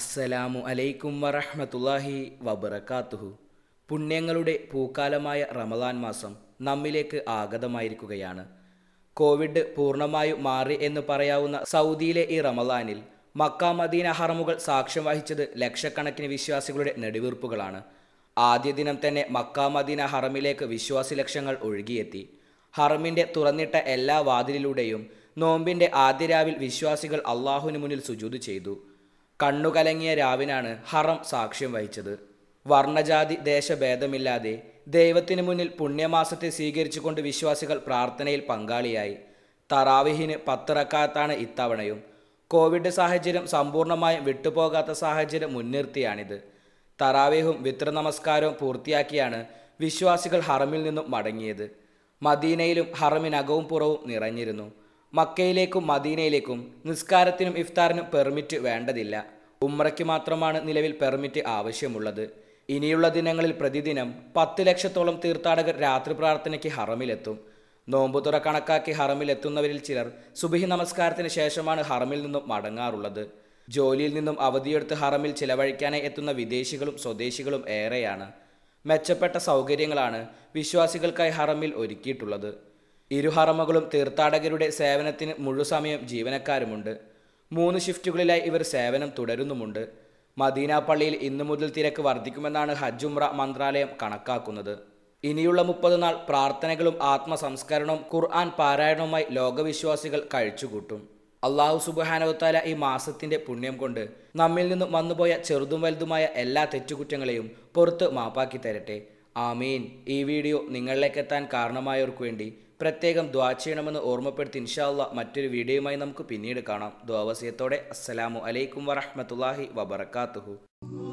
അസ്സലാമു അലൈക്കും വറഹ്മത്തുള്ളാഹി വബറക്കാത്തുഹു പുണ്യങ്ങളുടെ പൂക്കാലമായ റമദാൻ മാസം നമ്മിലേക്ക് ആഗതമായിരിക്കുകയാണ് കോവിഡ് പൂർണ്ണമായും മാറി എന്ന് പറയാവുന്ന സൗദിയിലെ ഈ റമദാനിൽ മക്ക മദീന ഹറമുകൾ സാക്ഷ്യം വഹിച്ചത് ലക്ഷക്കണക്കിന് വിശ്വാസികളുടെ നെടുവീർപ്പുകളാണ് ആദ്യ ദിനം തന്നെ മക്ക മദീന ഹറമിലേക്ക് വിശ്വാസി ലക്ഷങ്ങൾ ഒഴുകിയെത്തി ഹറമിൻ്റെ തുറന്നിട്ട എല്ലാ വാതിലിലൂടെയും നോമ്പിൻ്റെ ആദ്യ രാവിൽ വിശ്വാസികൾ അള്ളാഹുവിന് മുന്നിൽ സുജൂത് ചെയ്തു കണ്ണുകലങ്ങിയ രാവിനാണ് ഹറം സാക്ഷ്യം വഹിച്ചത് വർണ്ണജാതി ദേശഭേദമില്ലാതെ ദൈവത്തിനു മുന്നിൽ പുണ്യമാസത്തെ സ്വീകരിച്ചുകൊണ്ട് വിശ്വാസികൾ പ്രാർത്ഥനയിൽ പങ്കാളിയായി തറാവിഹിന് പത്തിറക്കാത്താണ് ഇത്തവണയും കോവിഡ് സാഹചര്യം സമ്പൂർണമായും വിട്ടുപോകാത്ത സാഹചര്യം മുൻനിർത്തിയാണിത് തറാവിഹും നമസ്കാരവും പൂർത്തിയാക്കിയാണ് വിശ്വാസികൾ ഹറമിൽ നിന്നും മടങ്ങിയത് മദീനയിലും ഹറമിനകവും പുറവും നിറഞ്ഞിരുന്നു മക്കയിലേക്കും മദീനയിലേക്കും നിസ്കാരത്തിനും ഇഫ്താറിനും പെർമിറ്റ് വേണ്ടതില്ല ഉമ്രയ്ക്ക് മാത്രമാണ് നിലവിൽ പെർമിറ്റ് ആവശ്യമുള്ളത് ഇനിയുള്ള ദിനങ്ങളിൽ പ്രതിദിനം പത്ത് ലക്ഷത്തോളം തീർത്ഥാടകർ രാത്രി പ്രാർത്ഥനയ്ക്ക് ഹറമിലെത്തും നോമ്പുതുറ കണക്കാക്കി ഹറമിലെത്തുന്നവരിൽ ചിലർ സുബിഹി നമസ്കാരത്തിന് ശേഷമാണ് ഹറമിൽ നിന്നും മടങ്ങാറുള്ളത് ജോലിയിൽ നിന്നും അവധിയെടുത്ത് ഹറമിൽ ചിലവഴിക്കാനായി എത്തുന്ന വിദേശികളും സ്വദേശികളും ഏറെയാണ് മെച്ചപ്പെട്ട സൗകര്യങ്ങളാണ് വിശ്വാസികൾക്കായി ഹറമിൽ ഒരുക്കിയിട്ടുള്ളത് ഇരു ഹറമുകളും തീർത്ഥാടകരുടെ സേവനത്തിന് മുഴുസമയം ജീവനക്കാരുമുണ്ട് മൂന്ന് ഷിഫ്റ്റുകളിലായി ഇവർ സേവനം തുടരുന്നുമുണ്ട് മദീന പള്ളിയിൽ ഇന്നു മുതൽ തിരക്ക് വർദ്ധിക്കുമെന്നാണ് ഹജ്ജുമ്ര മന്ത്രാലയം കണക്കാക്കുന്നത് ഇനിയുള്ള മുപ്പത് നാൾ പ്രാർത്ഥനകളും ആത്മസംസ്കരണവും ഖുർആൻ പാരായണവുമായി ലോകവിശ്വാസികൾ കഴിച്ചുകൂട്ടും അള്ളാഹു സുബാനവത്താല ഈ മാസത്തിന്റെ പുണ്യം കൊണ്ട് നമ്മിൽ നിന്നും വന്നുപോയ ചെറുതും വലുതുമായ എല്ലാ തെറ്റുകുറ്റങ്ങളെയും പുറത്ത് മാപ്പാക്കി തരട്ടെ ആമീൻ ഈ വീഡിയോ എത്താൻ കാരണമായവർക്ക് വേണ്ടി പ്രത്യേകം ദ്വാ ചെയ്യണമെന്ന് ഓർമ്മപ്പെടുത്തി ഇൻഷാല്ല മറ്റൊരു വീഡിയോയുമായി നമുക്ക് പിന്നീട് കാണാം ദ്വാവസ്യത്തോടെ അസ്സലാമു അലൈക്കും വറഹമത്തല്ലാഹി വബർക്കാത്തുഹു